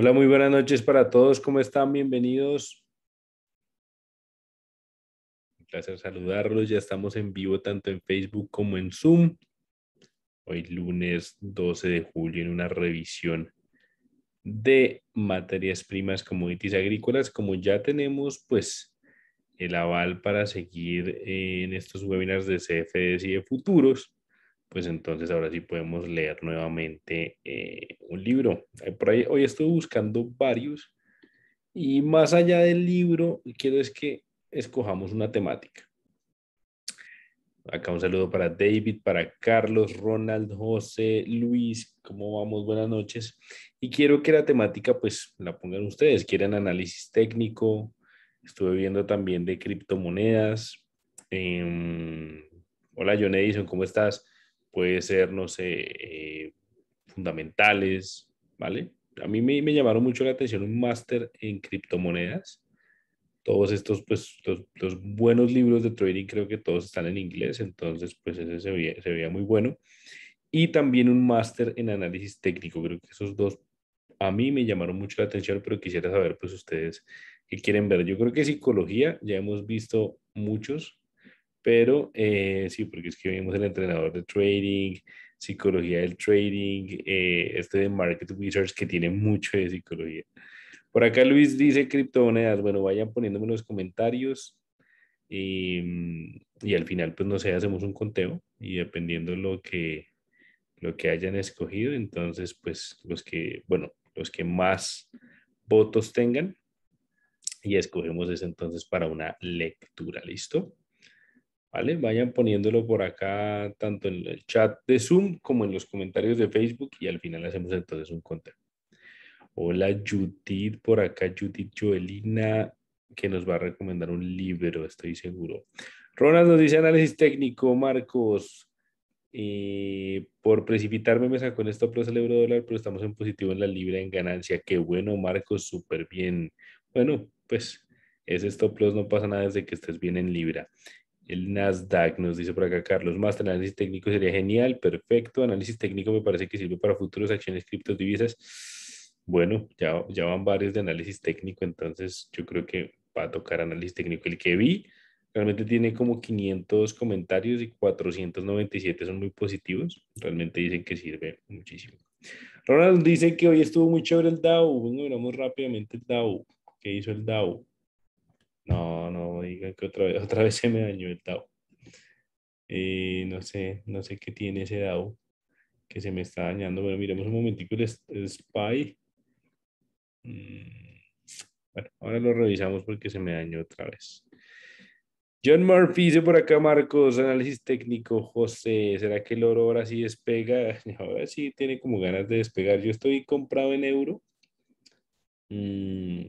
Hola, muy buenas noches para todos. ¿Cómo están? Bienvenidos. Un placer saludarlos. Ya estamos en vivo tanto en Facebook como en Zoom. Hoy lunes 12 de julio en una revisión de materias primas, commodities agrícolas. Como ya tenemos pues el aval para seguir eh, en estos webinars de CFDs y de futuros, pues entonces ahora sí podemos leer nuevamente eh, un libro. hoy estuve buscando varios y más allá del libro, quiero es que escojamos una temática. Acá un saludo para David, para Carlos, Ronald, José, Luis, ¿cómo vamos? Buenas noches. Y quiero que la temática pues la pongan ustedes. Quieren análisis técnico, estuve viendo también de criptomonedas. Em, hola John Edison, ¿cómo estás? puede ser, no sé, eh, fundamentales, ¿vale? A mí me, llamaron mucho la atención un máster en criptomonedas. Todos estos, pues, los, buenos libros de trading creo que todos están en inglés, entonces, pues, ese se veía, se veía muy bueno. Y también un máster en análisis técnico. Creo que esos dos a mí me llamaron mucho la atención, pero quisiera saber, pues, ustedes qué quieren ver. Yo creo que psicología, ya hemos visto muchos, pero eh, sí, porque es que vimos el entrenador de trading, psicología del trading, eh, este de Market Wizards que tiene mucho de psicología. Por acá Luis dice criptomonedas. Bueno, vayan poniéndome los comentarios y, em, y, al final, pues no sé, hacemos un conteo y dependiendo lo que, lo que hayan escogido, entonces, pues los que, bueno, los que más votos tengan y escogemos eso entonces para una lectura. ¿Listo? ¿vale? Vayan poniéndolo por acá, tanto en el chat de Zoom como en los comentarios de Facebook y al final hacemos entonces un conteo. Hola Judith, por acá Judith Joelina, que nos va a recomendar un libro, estoy seguro. Ronald nos dice análisis técnico, Marcos. Eh, por precipitarme me sacó en stop plus el euro dólar, pero estamos en positivo en la libra en ganancia. Qué bueno, Marcos, súper bien. Bueno, pues ese stop loss no pasa nada desde que estés bien en libra. El Nasdaq nos dice por acá Carlos más análisis técnico sería genial, perfecto. Análisis técnico me parece que sirve para futuros acciones, criptodivisas. Bueno, ya, ya van varios de análisis técnico, entonces yo creo que va a tocar análisis técnico. El que vi realmente tiene como 500 comentarios y 497 son muy positivos. Realmente dicen que sirve muchísimo. Ronald dice que hoy estuvo muy chévere el DAO. Bueno, miramos rápidamente el DAO. ¿Qué hizo el DAO? No, no digan que otra vez, otra vez se me dañó el DAO. Eh, no sé, no sé qué tiene ese DAO que se me está dañando. Bueno, miremos un momentico el, SPY. Mm, bueno, ahora lo revisamos porque se me dañó otra vez. John Murphy dice por acá, Marcos, análisis técnico, José, ¿será que el oro ahora sí despega? Ahora sí tiene como ganas de despegar. Yo estoy comprado en euro. Mm,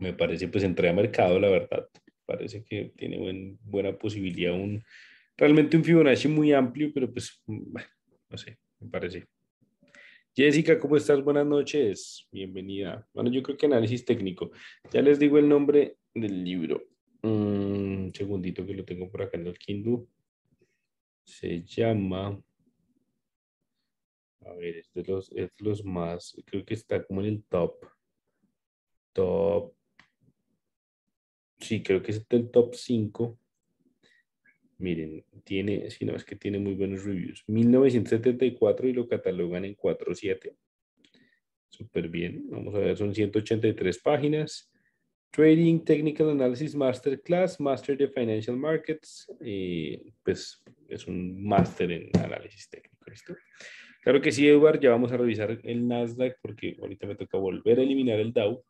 me parece, pues entré a mercado, la verdad. Parece que tiene buena posibilidad, un, realmente un Fibonacci muy amplio, pero pues, no sé, me parece. Jessica, ¿cómo estás? Buenas noches, bienvenida. Bueno, yo creo que análisis técnico. Ya les digo el nombre del libro. Un mm, segundito que lo tengo por acá en el Kindle. Se llama... A ver, este es los más, creo que está como en el top top Sí, creo que es el top 5. Miren, tiene, si no es que tiene muy buenos reviews. 1974 y lo catalogan en 4.7. Súper bien. Vamos a ver, son 183 páginas. Trading, Technical Analysis Masterclass, Master de Financial Markets. y eh, pues es un máster en análisis técnico. Claro que sí, Eduard, ya vamos a revisar el Nasdaq porque ahorita me toca volver a eliminar el Dow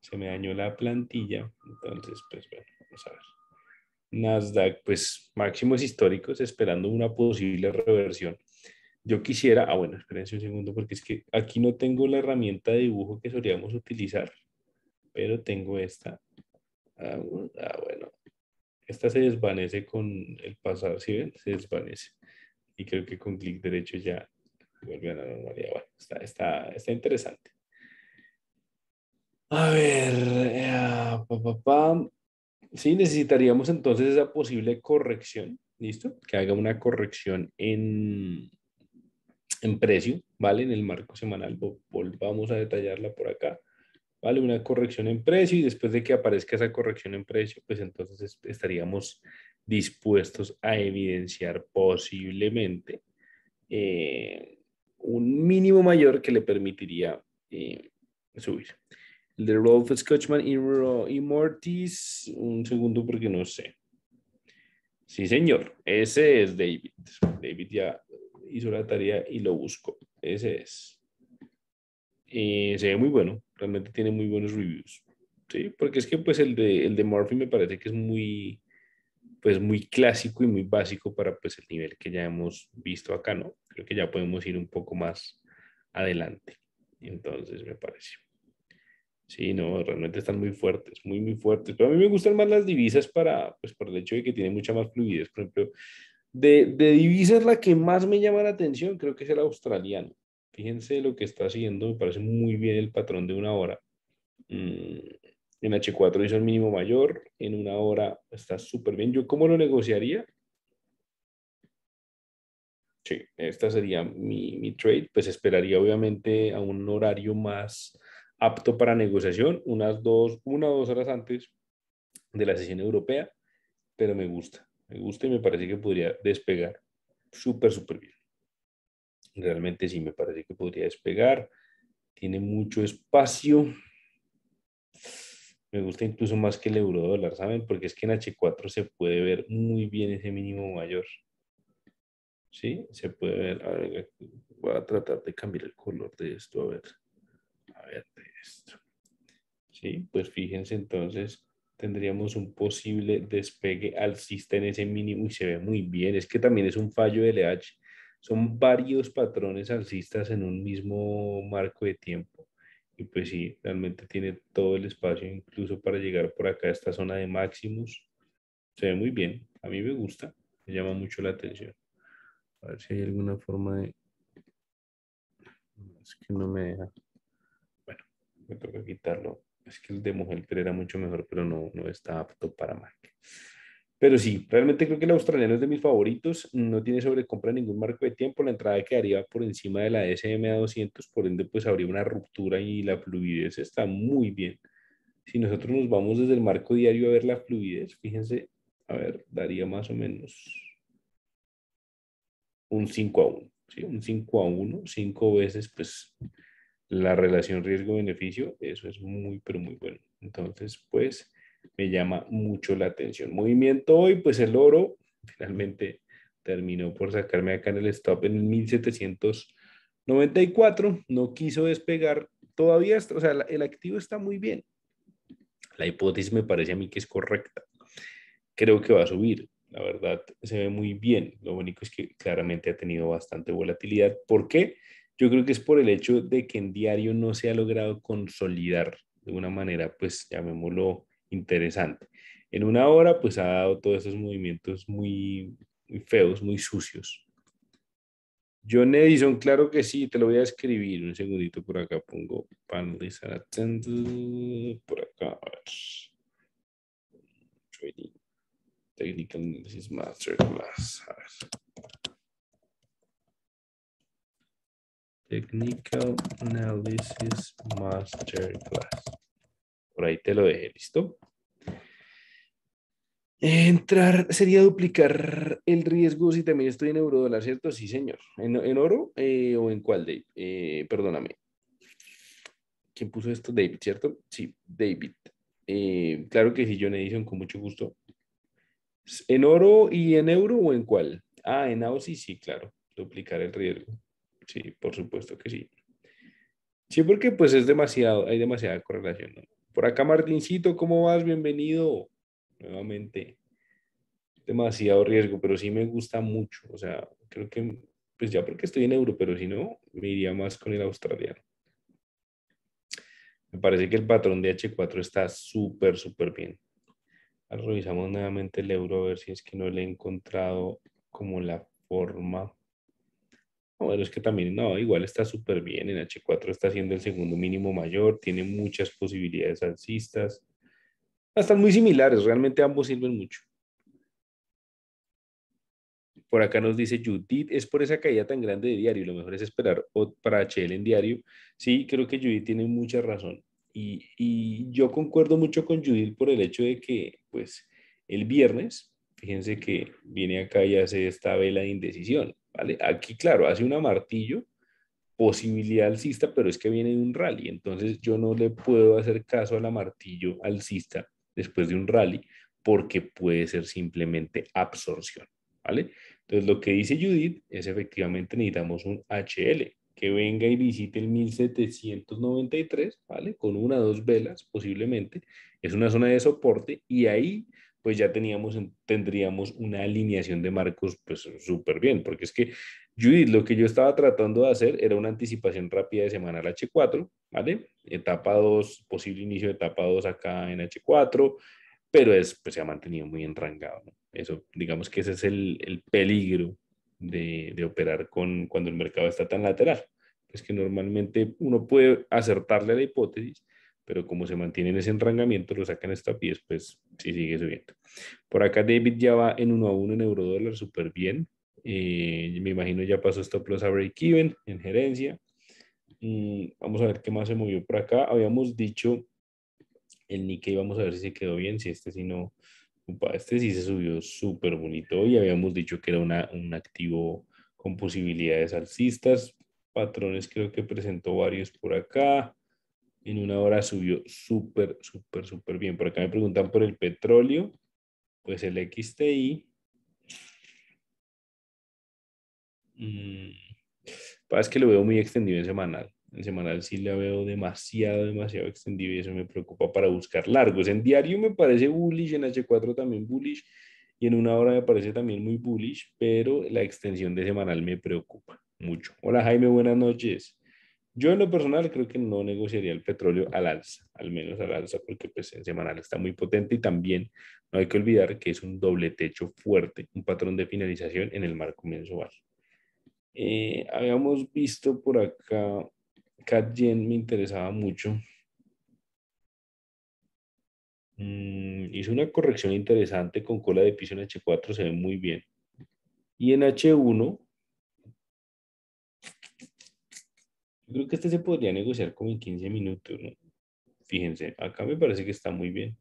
se me dañó la plantilla. Entonces, pues bueno, vamos a ver. Nasdaq, pues máximos históricos, esperando una posible reversión. Yo quisiera, ah bueno, espérense un segundo porque es que aquí no tengo la herramienta de dibujo que solíamos utilizar, pero tengo esta. Ah, bueno, ah, esta se desvanece con el pasar, ¿sí ven? Se desvanece. Y creo que con clic derecho ya vuelve a la normalidad. Bueno, está, está, está interesante. A ver, eh, papá, sí, necesitaríamos entonces esa posible corrección, ¿listo? Que haga una corrección en, en precio, ¿vale? En el marco semanal, volvamos a detallarla por acá, ¿vale? Una corrección en precio y después de que aparezca esa corrección en precio, pues entonces estaríamos dispuestos a evidenciar posiblemente eh, un mínimo mayor que le permitiría subirse. Eh, subir. El de Rolf Scotchman y, Mortis. Un segundo porque no sé. Sí, señor. Ese es David. David ya hizo la tarea y lo buscó. Ese es. se ve muy bueno. Realmente tiene muy buenos reviews. Sí, porque es que pues el de, el de Murphy me parece que es muy, pues muy clásico y muy básico para pues el nivel que ya hemos visto acá, ¿no? Creo que ya podemos ir un poco más adelante. Entonces, me parece. Sí, no, realmente están muy fuertes, muy, muy fuertes. Pero a mí me gustan más las divisas para, pues, por el hecho de que tienen mucha más fluidez. Por ejemplo, de, de divisas la que más me llama la atención creo que es el australiano. Fíjense lo que está haciendo, me parece muy bien el patrón de una hora. Mm, en H4 hizo el mínimo mayor, en una hora está súper bien. ¿Yo cómo lo negociaría? Sí, esta sería mi, mi trade. Pues esperaría obviamente a un horario más apto para negociación unas dos, una o dos horas antes de la sesión europea, pero me gusta, me gusta y me parece que podría despegar súper, súper bien. Realmente sí, me parece que podría despegar, tiene mucho espacio, me gusta incluso más que el euro dólar, ¿saben? Porque es que en H4 se puede ver muy bien ese mínimo mayor. ¿Sí? Se puede ver. A ver voy a tratar de cambiar el color de esto, a ver. A ver, Sí, pues fíjense entonces, tendríamos un posible despegue alcista en ese mínimo y se ve muy bien. Es que también es un fallo de LH. Son varios patrones alcistas en un mismo marco de tiempo. Y pues sí, realmente tiene todo el espacio incluso para llegar por acá a esta zona de máximos. Se ve muy bien. A mí me gusta. Me llama mucho la atención. A ver si hay alguna forma de... Es que no me deja me toca quitarlo. Es que el de Mujer era mucho mejor, pero no, no está apto para marca. Pero sí, realmente creo que el australiano es de mis favoritos. No tiene sobrecompra ningún marco de tiempo. La entrada quedaría por encima de la SMA 200, por ende, pues habría una ruptura y la fluidez está muy bien. Si nosotros nos vamos desde el marco diario a ver la fluidez, fíjense, a ver, daría más o menos un 5 a 1. ¿sí? Un 5 a 1, 5 veces, pues la relación riesgo-beneficio, eso es muy, pero muy bueno. Entonces, pues, me llama mucho la atención. Movimiento hoy, pues el oro finalmente terminó por sacarme acá en el stop en 1794, no quiso despegar todavía, o sea, el activo está muy bien. La hipótesis me parece a mí que es correcta. Creo que va a subir, la verdad se ve muy bien. Lo único es que claramente ha tenido bastante volatilidad. ¿Por qué? Yo creo que es por el hecho de que en diario no se ha logrado consolidar de una manera, pues llamémoslo interesante. En una hora, pues ha dado todos esos movimientos muy, feos, muy sucios. John Edison, claro que sí, te lo voy a escribir. Un segundito por acá pongo panelizar por acá. A Technical Analysis Masterclass. Technical Analysis Masterclass. Por ahí te lo dejé, ¿listo? Entrar sería duplicar el riesgo si también estoy en eurodólar, ¿cierto? Sí, señor. ¿En, oro eh, o en cuál, Dave? Eh, perdóname. ¿Quién puso esto? David, ¿cierto? Sí, David. Eh, claro que sí, John Edison, con mucho gusto. ¿En oro y en euro o en cuál? Ah, en AOSI, sí, claro. Duplicar el riesgo. Sí, por supuesto que sí. Sí, porque pues es demasiado, hay demasiada correlación. Por acá, Martincito, ¿cómo vas? Bienvenido nuevamente. Demasiado riesgo, pero sí me gusta mucho. O sea, creo que, pues ya porque estoy en euro, pero si no, me iría más con el australiano. Me parece que el patrón de H4 está súper, súper bien. revisamos nuevamente el euro a ver si es que no le he encontrado como la forma bueno, es que también, no, igual está súper bien. En H4 está siendo el segundo mínimo mayor, tiene muchas posibilidades alcistas. Están muy similares, realmente ambos sirven mucho. Por acá nos dice Judith, es por esa caída tan grande de diario, lo mejor es esperar para HL en diario. Sí, creo que Judith tiene mucha razón. Y, y yo concuerdo mucho con Judith por el hecho de que, pues, el viernes fíjense que viene acá y hace esta vela de indecisión, ¿vale? Aquí, claro, hace una martillo, posibilidad alcista, pero es que viene de un rally, entonces yo no le puedo hacer caso a la martillo alcista después de un rally, porque puede ser simplemente absorción, ¿vale? Entonces, lo que dice Judith es efectivamente necesitamos un HL que venga y visite el 1793, ¿vale? Con una o dos velas posiblemente. Es una zona de soporte y ahí pues ya teníamos, tendríamos una alineación de marcos pues súper bien, porque es que Judith, lo que yo estaba tratando de hacer era una anticipación rápida de semana al H4, ¿vale? Etapa 2, posible inicio de etapa 2 acá en H4, pero es, pues, se ha mantenido muy enrangado, ¿no? Eso, digamos que ese es el, peligro de, operar con, cuando el mercado está tan lateral. Es que normalmente uno puede acertarle la hipótesis, pero como se mantiene en ese enrangamiento, lo sacan esta pies pues sí sigue subiendo. Por acá David ya va en 1 a 1 en dólar súper bien. Eh, me imagino ya pasó stop loss a break even en gerencia. Mm, vamos a ver qué más se movió por acá. Habíamos dicho el Nikkei, vamos a ver si se quedó bien, si este si no, este sí se subió súper bonito y habíamos dicho que era un activo con posibilidades alcistas. Patrones creo que presentó varios por acá en una hora subió súper, súper, súper bien. Por acá me preguntan por el petróleo, pues el XTI. Mm, es que lo veo muy extendido en semanal. En semanal sí la veo demasiado, demasiado extendido y eso me preocupa para buscar largos. En diario me parece bullish, en H4 también bullish y en una hora me parece también muy bullish, pero la extensión de semanal me preocupa mucho. Hola Jaime, buenas noches. Yo en lo personal creo que no negociaría el petróleo al alza, al menos al alza, porque pues en semanal está muy potente y también no hay que olvidar que es un doble techo fuerte, un patrón de finalización en el marco mensual. Eh, habíamos visto por acá, yen me interesaba mucho. Mm, hizo una corrección interesante con cola de piso en H4, se ve muy bien. Y en H1 creo que este se podría negociar como en 15 minutos, ¿no? Fíjense, acá me parece que está muy bien.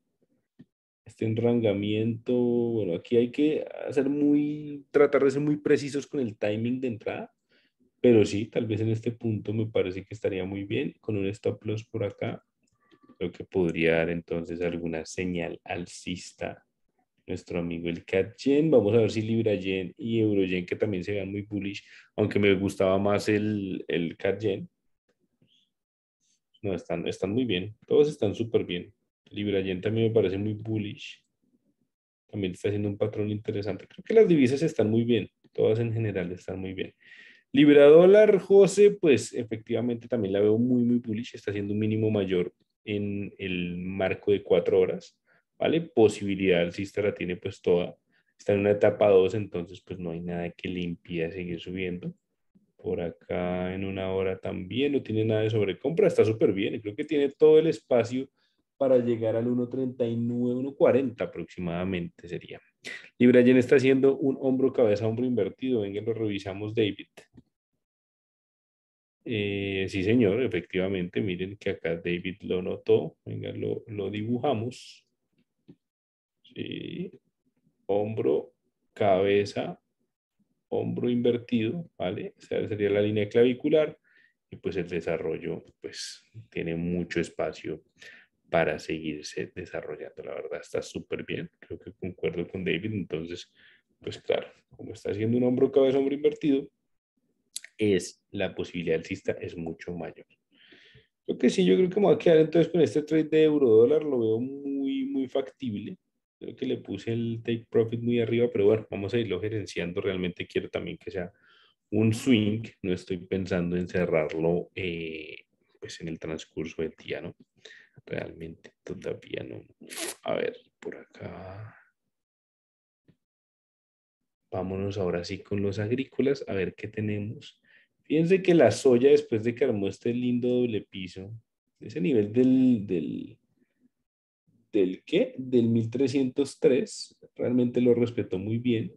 Este enrangamiento, bueno, aquí hay que hacer muy, tratar de ser muy precisos con el timing de entrada, pero sí, tal vez en este punto me parece que estaría muy bien con un stop loss por acá, lo que podría dar entonces alguna señal alcista nuestro amigo el Cat Vamos a ver si Libra y Euro Yen, que también se vean muy bullish, aunque me gustaba más el, el Cat no, están, están muy bien. Todos están súper bien. a también me parece muy bullish. También está haciendo un patrón interesante. Creo que las divisas están muy bien. Todas en general están muy bien. Libra dólar, José, pues efectivamente también la veo muy, muy bullish. Está haciendo un mínimo mayor en el marco de cuatro horas. ¿Vale? Posibilidad alcista la tiene pues toda. Está en una etapa 2, entonces pues no hay nada que le impida seguir subiendo. Por acá en una hora también no tiene nada de sobrecompra, está súper bien. Creo que tiene todo el espacio para llegar al 1.39, 1.40 aproximadamente sería. Libra está haciendo un hombro, cabeza, hombro invertido. Venga, lo revisamos, David. Eh, sí, señor, efectivamente. Miren que acá David lo notó. Venga, lo, lo dibujamos. Sí. Hombro, cabeza, hombro invertido, ¿vale? O sea, sería la línea clavicular y pues el desarrollo pues tiene mucho espacio para seguirse desarrollando. La verdad está súper bien, creo que concuerdo con David, entonces pues claro, como está haciendo un hombro cabeza hombro invertido, es la posibilidad alcista es mucho mayor. Lo que sí, yo creo que me va a quedar entonces con este trade de euro dólar, lo veo muy muy factible creo que le puse el take profit muy arriba, pero bueno, vamos a irlo gerenciando. Realmente quiero también que sea un swing, no estoy pensando en cerrarlo eh, pues en el transcurso del día, ¿no? Realmente todavía no. A ver, por acá. Vámonos ahora sí con los agrícolas, a ver qué tenemos. Fíjense que la soya, después de que armó este lindo doble piso, ese nivel del del qué? Del 1303. Realmente lo respetó muy bien.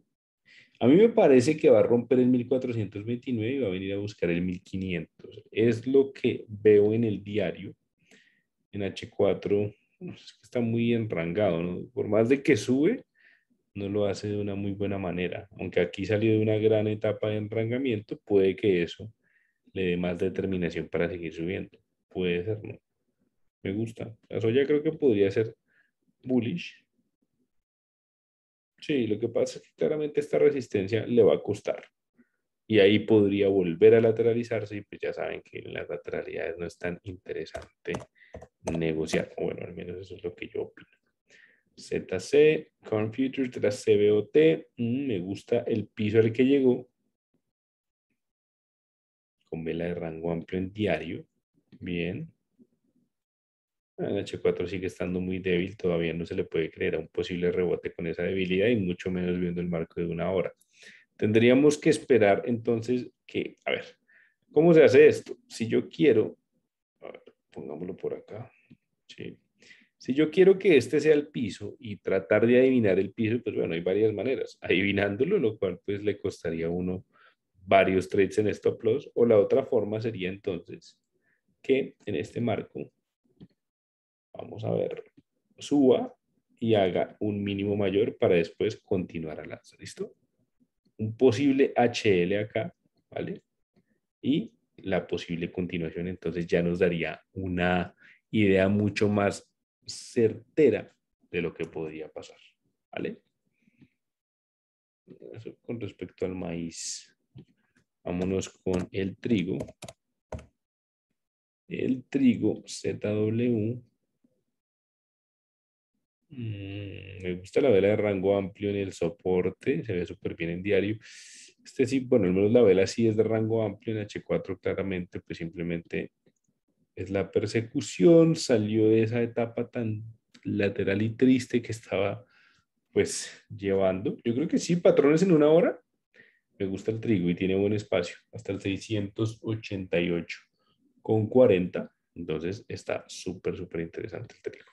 A mí me parece que va a romper el 1429 y va a venir a buscar el 1500. Es lo que veo en el diario. En H4 está muy enrangado, Por más de que sube, no lo hace de una muy buena manera. Aunque aquí salió de una gran etapa de enrangamiento, puede que eso le dé más determinación para seguir subiendo. Puede ser, ¿no? Me gusta. La ya creo que podría ser bullish. Sí, lo que pasa es que claramente esta resistencia le va a costar. Y ahí podría volver a lateralizarse y pues ya saben que en las lateralidades no es tan interesante negociar. Bueno, al menos eso es lo que yo opino. ZC, Corn Futures tras CBOT. Mm, me gusta el piso al que llegó. Con vela de rango amplio en diario. Bien. H4 sigue estando muy débil, todavía no se le puede creer a un posible rebote con esa debilidad y mucho menos viendo el marco de una hora. Tendríamos que esperar entonces que, a ver, ¿cómo se hace esto? Si yo quiero, pongámoslo por acá, Si yo quiero que este sea el piso y tratar de adivinar el piso, pues bueno, hay varias maneras. Adivinándolo, lo cual pues le costaría a uno varios trades en stop loss, o la otra forma sería entonces que en este marco vamos a ver, suba y haga un mínimo mayor para después continuar al alza, ¿listo? Un posible HL acá, ¿vale? Y la posible continuación, entonces ya nos daría una idea mucho más certera de lo que podría pasar, ¿vale? con respecto al maíz. Vámonos con el trigo. El trigo ZW Mm, me gusta la vela de rango amplio en el soporte, se ve súper bien en diario. Este sí, bueno, al menos la vela sí es de rango amplio en H4, claramente, pues simplemente es la persecución, salió de esa etapa tan lateral y triste que estaba pues llevando. Yo creo que sí, patrones en una hora. Me gusta el trigo y tiene buen espacio, hasta el 688 con 40. Entonces está súper, súper interesante el trigo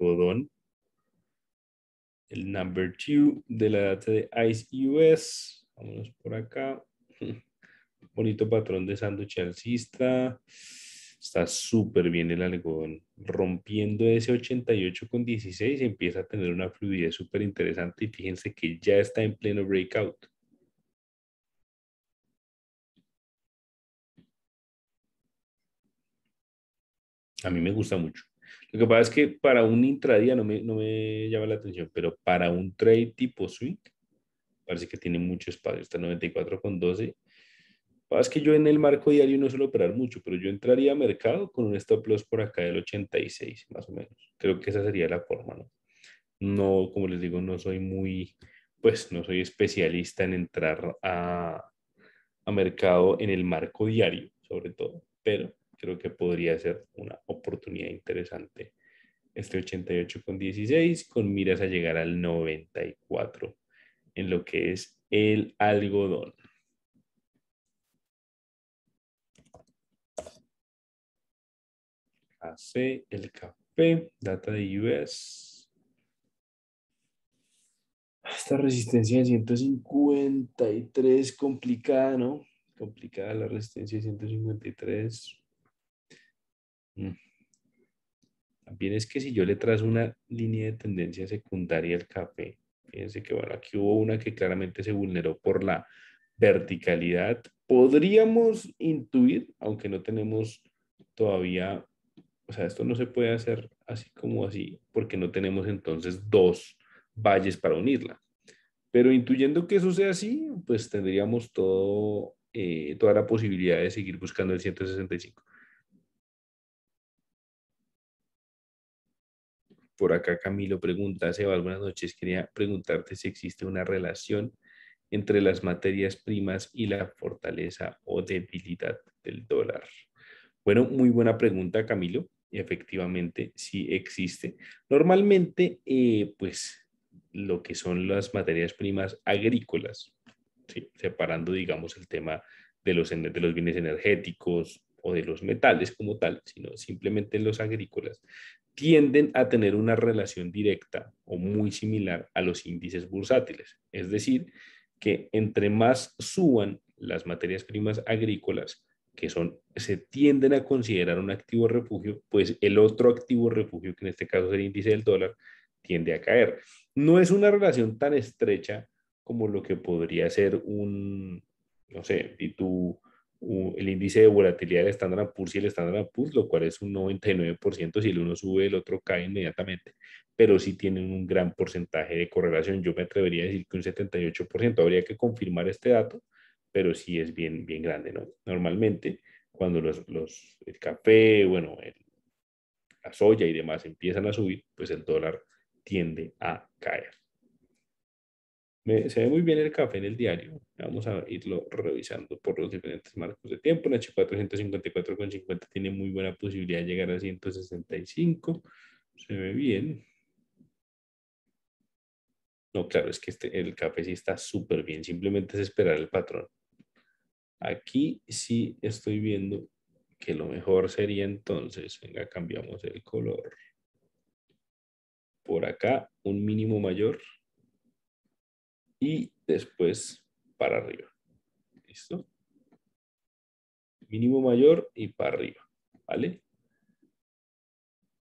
algodón. El number two de la data de ICE US. Vámonos por acá. Bonito patrón de sándwich alcista. Está súper bien el algodón. Rompiendo ese 88 con 16 empieza a tener una fluidez súper interesante y fíjense que ya está en pleno breakout. A mí me gusta mucho. Lo que pasa es que para un intradía no me, no me llama la atención, pero para un trade tipo swing, parece que tiene mucho espacio, está 94 con 12. Es que yo en el marco diario no suelo operar mucho, pero yo entraría a mercado con un stop loss por acá del 86, más o menos. Creo que esa sería la forma, ¿no? No, como les digo, no soy muy, pues no soy especialista en entrar a, a mercado en el marco diario, sobre todo, pero creo que podría ser una oportunidad interesante. Este 88 con 16 con miras a llegar al 94 en lo que es el algodón. AC, el café, data de US. Esta resistencia de 153, complicada, ¿no? Complicada la resistencia de 153. Mm. También es que si yo le trazo una línea de tendencia secundaria al café, fíjense que bueno, aquí hubo una que claramente se vulneró por la verticalidad. Podríamos intuir, aunque no tenemos todavía, o sea, esto no se puede hacer así como así, porque no tenemos entonces dos valles para unirla. Pero intuyendo que eso sea así, pues tendríamos todo, eh, toda la posibilidad de seguir buscando el 165. por acá Camilo pregunta, Sebas, buenas noches. Quería preguntarte si existe una relación entre las materias primas y la fortaleza o debilidad del dólar. Bueno, muy buena pregunta, Camilo. Efectivamente, sí existe. Normalmente, eh, pues lo que son las materias primas agrícolas, separando, digamos, el tema de los, de los bienes energéticos, o de los metales como tal, sino simplemente los agrícolas, tienden a tener una relación directa o muy similar a los índices bursátiles. Es decir, que entre más suban las materias primas agrícolas, que son, se tienden a considerar un activo refugio, pues el otro activo refugio, que en este caso es el índice del dólar, tiende a caer. No es una relación tan estrecha como lo que podría ser un, no sé, y tú el índice de volatilidad del estándar Poor's y el Standard Poor's, lo cual es un 99%, si el uno sube, el otro cae inmediatamente, pero sí tienen un gran porcentaje de correlación. Yo me atrevería a decir que un 78%, habría que confirmar este dato, pero sí es bien, bien grande, ¿no? Normalmente, cuando los, el café, bueno, la soya y demás empiezan a subir, pues el dólar tiende a caer se ve muy bien el café en el diario. Vamos a irlo revisando por los diferentes marcos de tiempo. Un H454,50 tiene muy buena posibilidad de llegar a 165. Se ve bien. No, claro, es que este, el café sí está súper bien. Simplemente es esperar el patrón. Aquí sí estoy viendo que lo mejor sería entonces, venga, cambiamos el color. Por acá, un mínimo mayor y después para arriba. ¿Listo? Mínimo mayor y para arriba, ¿vale?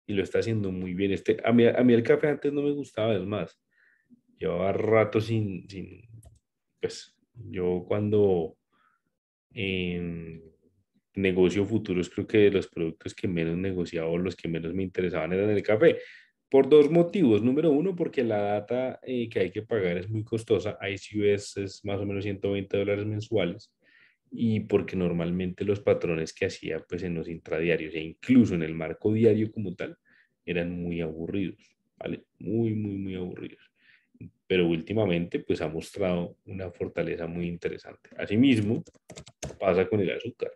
Y lo está haciendo muy bien. Este, a, mí, el café antes no me gustaba, es más, llevaba rato sin, sin pues, yo cuando negocio futuros, creo que los productos que menos negociaba o los que menos me interesaban eran el café. Por dos motivos. Número uno, porque la data eh, que hay que pagar es muy costosa. ICUS es más o menos 120 dólares mensuales. Y porque normalmente los patrones que hacía pues, en los intradiarios e incluso en el marco diario como tal eran muy aburridos. ¿vale? Muy, muy, muy aburridos. Pero últimamente pues, ha mostrado una fortaleza muy interesante. Asimismo, pasa con el azúcar.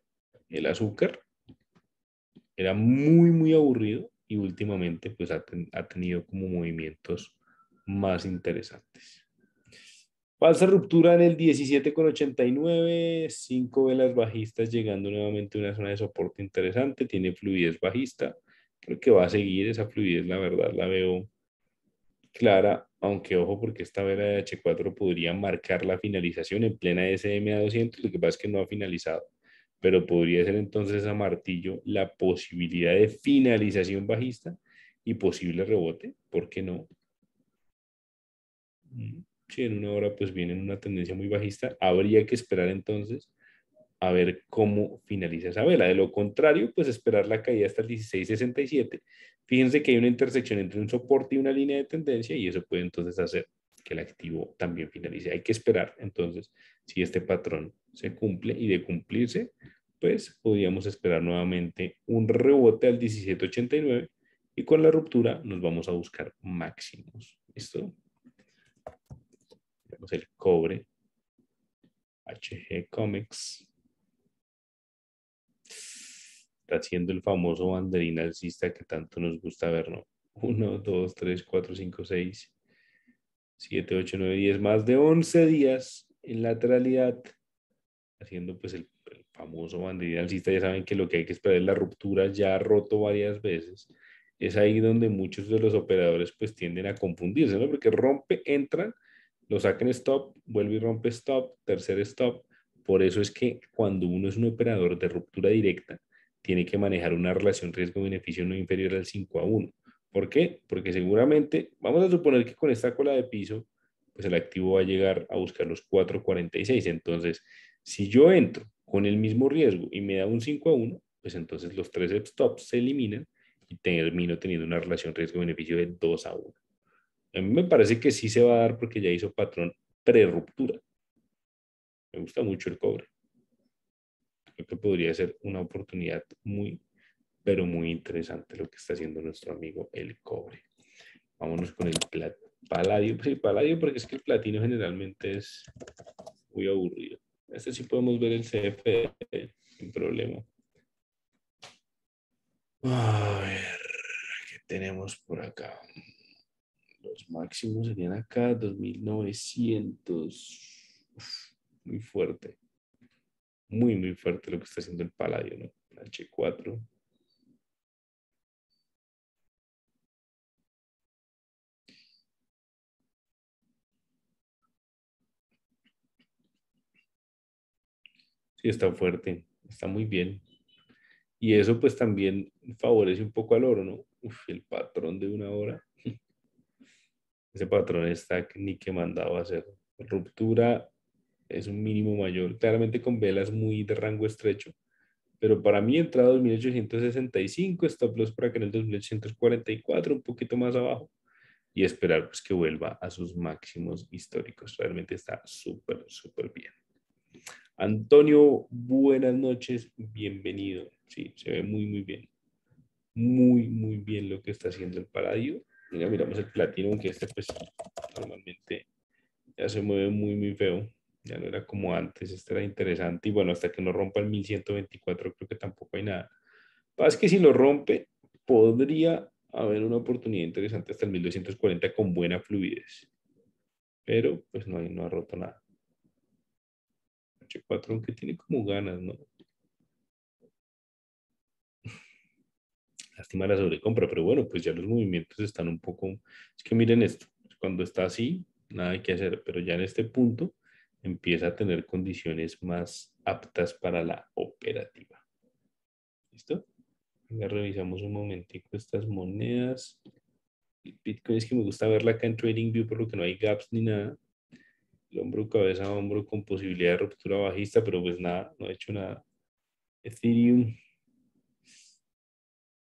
El azúcar era muy, muy aburrido y últimamente pues ha, tenido como movimientos más interesantes. Falsa ruptura en el 17,89, cinco velas bajistas llegando nuevamente a una zona de soporte interesante, tiene fluidez bajista, creo que va a seguir esa fluidez, la verdad la veo clara, aunque ojo porque esta vela de H4 podría marcar la finalización en plena SMA 200, lo que pasa es que no ha finalizado pero podría ser entonces a martillo la posibilidad de finalización bajista y posible rebote, ¿por qué no? Si en una hora pues viene una tendencia muy bajista, habría que esperar entonces a ver cómo finaliza esa vela. De lo contrario, pues esperar la caída hasta el 1667. Fíjense que hay una intersección entre un soporte y una línea de tendencia y eso puede entonces hacer que el activo también finalice. Hay que esperar, entonces, si este patrón se cumple y de cumplirse, pues podríamos esperar nuevamente un rebote al 1789 y con la ruptura nos vamos a buscar máximos. ¿Listo? Vemos el cobre, HG Comics. Está haciendo el famoso banderín alcista que tanto nos gusta ver, ¿no? 1, 2, 3, 4, 5, 6, 7, 8, 9, 10, más de 11 días en lateralidad, haciendo pues el, famoso bandido alcista, ya saben que lo que hay que esperar es la ruptura, ya ha roto varias veces, es ahí donde muchos de los operadores pues tienden a confundirse, ¿no? Porque rompe, entra, lo sacan stop, vuelve y rompe stop, tercer stop, por eso es que cuando uno es un operador de ruptura directa, tiene que manejar una relación riesgo-beneficio no inferior al 5 a 1 ¿Por qué? Porque seguramente, vamos a suponer que con esta cola de piso, pues el activo va a llegar a buscar los 4.46. Entonces, si yo entro con el mismo riesgo y me da un 5 a 1, pues entonces los tres stops se eliminan y termino teniendo una relación riesgo-beneficio de 2 a 1. A mí me parece que sí se va a dar porque ya hizo patrón pre-ruptura. Me gusta mucho el cobre. Creo que podría ser una oportunidad muy pero muy interesante lo que está haciendo nuestro amigo el cobre. Vámonos con el paladio. Sí, pues paladio porque es que el platino generalmente es muy aburrido. Este sí podemos ver el CF, sin problema. A ver, ¿qué tenemos por acá? Los máximos serían acá, 2900. muy fuerte. Muy, muy fuerte lo que está haciendo el paladio, ¿no? H4. está fuerte, está muy bien. Y eso pues también favorece un poco al oro, ¿no? el patrón de una hora. Ese patrón está ni que mandado a hacer. Ruptura es un mínimo mayor, claramente con velas muy de rango estrecho. Pero para mí entrada 2865, stop loss para que en el 2844, un poquito más abajo. Y esperar pues que vuelva a sus máximos históricos. Realmente está súper, súper bien. Antonio, buenas noches, bienvenido. Sí, se ve muy, muy bien. Muy, muy bien lo que está haciendo el Paradio. Mira, miramos el platino, que este pues normalmente ya se mueve muy, muy feo. Ya no era como antes, este era interesante. Y bueno, hasta que no rompa el 1124 creo que tampoco hay nada. Pasa que si lo rompe, podría haber una oportunidad interesante hasta el 1240 con buena fluidez. Pero pues no, no ha roto nada aunque tiene como ganas, ¿no? Lástima la sobrecompra, pero bueno, pues ya los movimientos están un poco... Es que miren esto, cuando está así, nada hay que hacer, pero ya en este punto empieza a tener condiciones más aptas para la operativa. ¿Listo? revisamos un momentico estas monedas. Bitcoin es que me gusta verla acá en TradingView por lo que no hay gaps ni nada hombro cabeza a hombro con posibilidad de ruptura bajista, pero pues nada, no he hecho nada. Ethereum.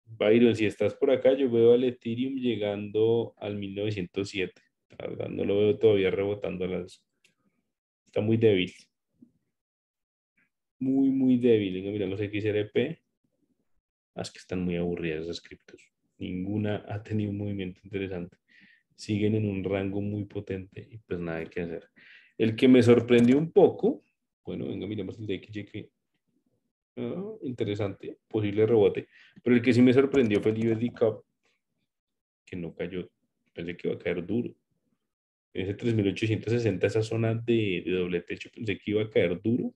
Byron, si estás por acá, yo veo al Ethereum llegando al 1907. La verdad, no lo veo todavía rebotando a las Está muy débil. Muy, muy débil. Venga, mira los XRP. Ah, es que están muy aburridas esas criptos. Ninguna ha tenido un movimiento interesante. Siguen en un rango muy potente y pues nada hay que hacer. El que me sorprendió un poco, bueno, venga, miremos el de XJK. Ah, interesante, posible rebote. Pero el que sí me sorprendió fue el USD que no cayó. Pensé que iba a caer duro. Ese 3860, esa zona de, de doble techo, pensé que iba a caer duro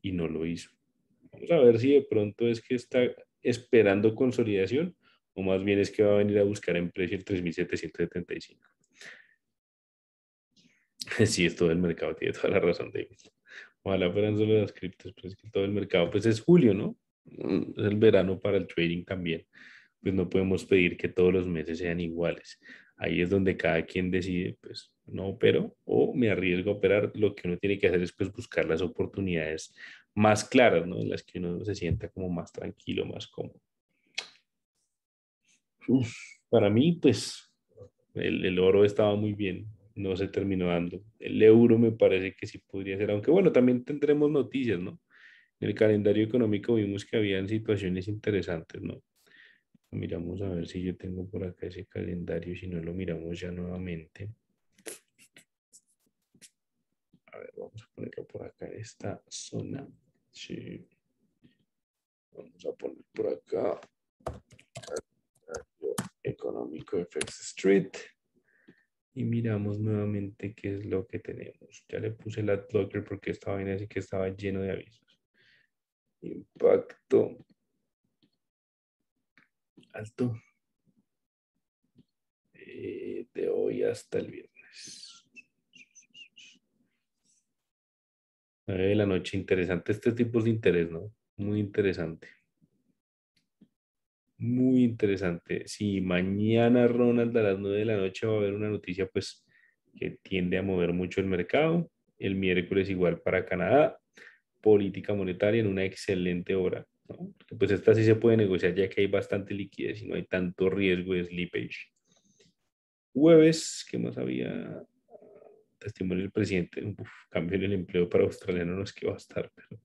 y no lo hizo. Vamos a ver si de pronto es que está esperando consolidación o más bien es que va a venir a buscar en precio el 3775. Sí, es todo el mercado, tiene toda la razón, David. Ojalá fueran solo las criptos, pero es que todo el mercado, pues es julio, ¿no? Es el verano para el trading también. Pues no podemos pedir que todos los meses sean iguales. Ahí es donde cada quien decide, pues no opero o me arriesgo a operar. Lo que uno tiene que hacer es pues buscar las oportunidades más claras, ¿no? En las que uno se sienta como más tranquilo, más cómodo. para mí, pues el, el oro estaba muy bien no se terminó dando. El euro me parece que sí podría ser, aunque bueno, también tendremos noticias, ¿no? En el calendario económico vimos que habían situaciones interesantes, ¿no? Miramos a ver si yo tengo por acá ese calendario, si no lo miramos ya nuevamente. A ver, vamos a ponerlo por acá en esta zona. Sí. Vamos a poner por acá económico FX Street y miramos nuevamente qué es lo que tenemos. Ya le puse el adblocker porque estaba bien así que estaba lleno de avisos. Impacto. Alto. Eh, de hoy hasta el viernes. la noche, interesante este tipos de interés, ¿no? Muy interesante muy interesante. Si mañana, Ronald, a las 9 de la noche va a haber una noticia, pues que tiende a mover mucho el mercado. El miércoles igual para Canadá. Política monetaria en una excelente hora. Pues esta sí se puede negociar ya que hay bastante liquidez y no hay tanto riesgo de slippage. Jueves, ¿qué más había? Testimonio del presidente. Uf, cambio en el empleo para australiano, no es que va a estar, pero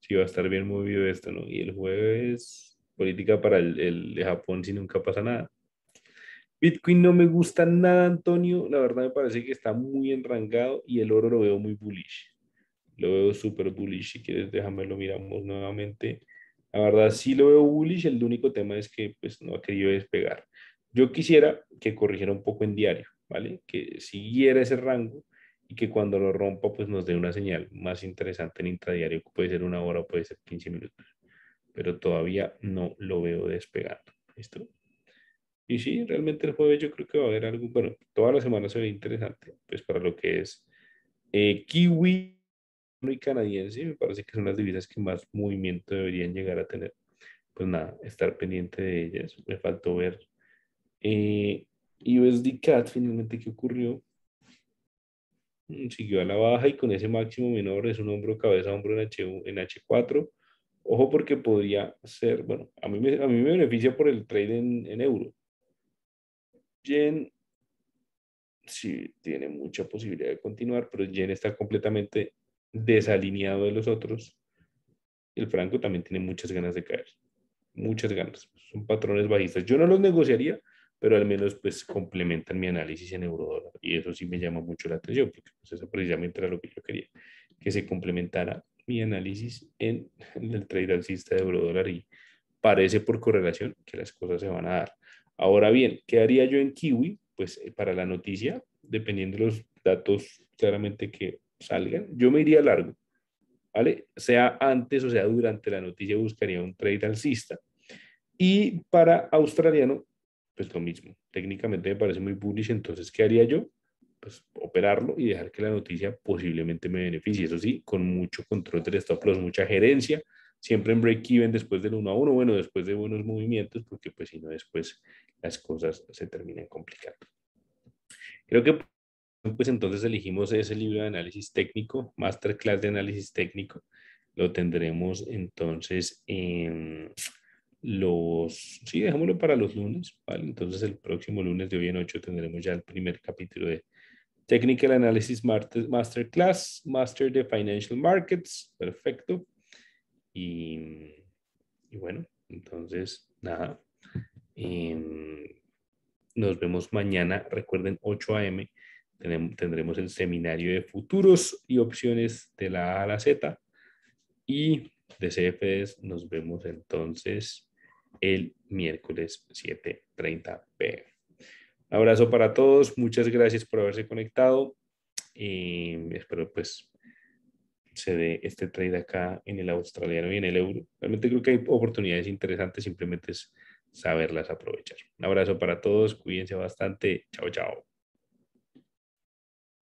sí va a estar bien movido esto, ¿no? Y el jueves, política para el, de Japón si nunca pasa nada. Bitcoin no me gusta nada, Antonio. La verdad me parece que está muy enrangado y el oro lo veo muy bullish. Lo veo súper bullish. Si quieres, déjame lo miramos nuevamente. La verdad sí lo veo bullish. El único tema es que pues, no ha querido despegar. Yo quisiera que corrigiera un poco en diario, ¿vale? Que siguiera ese rango y que cuando lo rompa, pues nos dé una señal más interesante en intradiario, puede ser una hora, puede ser 15 minutos pero todavía no lo veo despegando. ¿Listo? Y sí, realmente el jueves yo creo que va a haber algo, bueno, toda la semana se ve interesante, pues para lo que es eh, kiwi y canadiense, me parece que son las divisas que más movimiento deberían llegar a tener. Pues nada, estar pendiente de ellas. Me faltó ver Y eh, USD CAT finalmente qué ocurrió. Mm, siguió a la baja y con ese máximo menor es un hombro, cabeza, hombro en H4 Ojo porque podría ser, bueno, a mí me, a mí me beneficia por el trade en, en euro. Yen sí tiene mucha posibilidad de continuar, pero Yen está completamente desalineado de los otros. El franco también tiene muchas ganas de caer, muchas ganas. Son patrones bajistas. Yo no los negociaría, pero al menos pues complementan mi análisis en eurodólar. Y eso sí me llama mucho la atención, porque pues, eso precisamente era lo que yo quería, que se complementara mi análisis en, el trade alcista de eurodólar y parece por correlación que las cosas se van a dar. Ahora bien, ¿qué haría yo en Kiwi? Pues eh, para la noticia, dependiendo de los datos claramente que salgan, yo me iría largo, ¿vale? Sea antes o sea durante la noticia buscaría un trade alcista. Y para australiano, pues lo mismo. Técnicamente me parece muy bullish, entonces, ¿qué haría yo? Pues, operarlo y dejar que la noticia posiblemente me beneficie. Eso sí, con mucho control del stop loss, mucha gerencia, siempre en break-even después del 1 a 1, bueno, después de buenos movimientos, porque pues si no después las cosas se terminan complicando. Creo que pues entonces elegimos ese libro de análisis técnico, Masterclass de análisis técnico. Lo tendremos entonces en los, sí, dejémoslo para los lunes, ¿vale? Entonces el próximo lunes de hoy en 8 tendremos ya el primer capítulo de Technical Analysis Masterclass, Master de Financial Markets, perfecto. Y, bueno, entonces, nada. Em, nos vemos mañana, recuerden, 8 a.m. Tendremos el seminario de futuros y opciones de la A a la Z. Y de CFDs nos vemos entonces el miércoles 7.30 p.m abrazo para todos, muchas gracias por haberse conectado y espero pues se dé este trade acá en el australiano y en el euro. Realmente creo que hay oportunidades interesantes, simplemente es saberlas aprovechar. Un abrazo para todos, cuídense bastante, chao chao.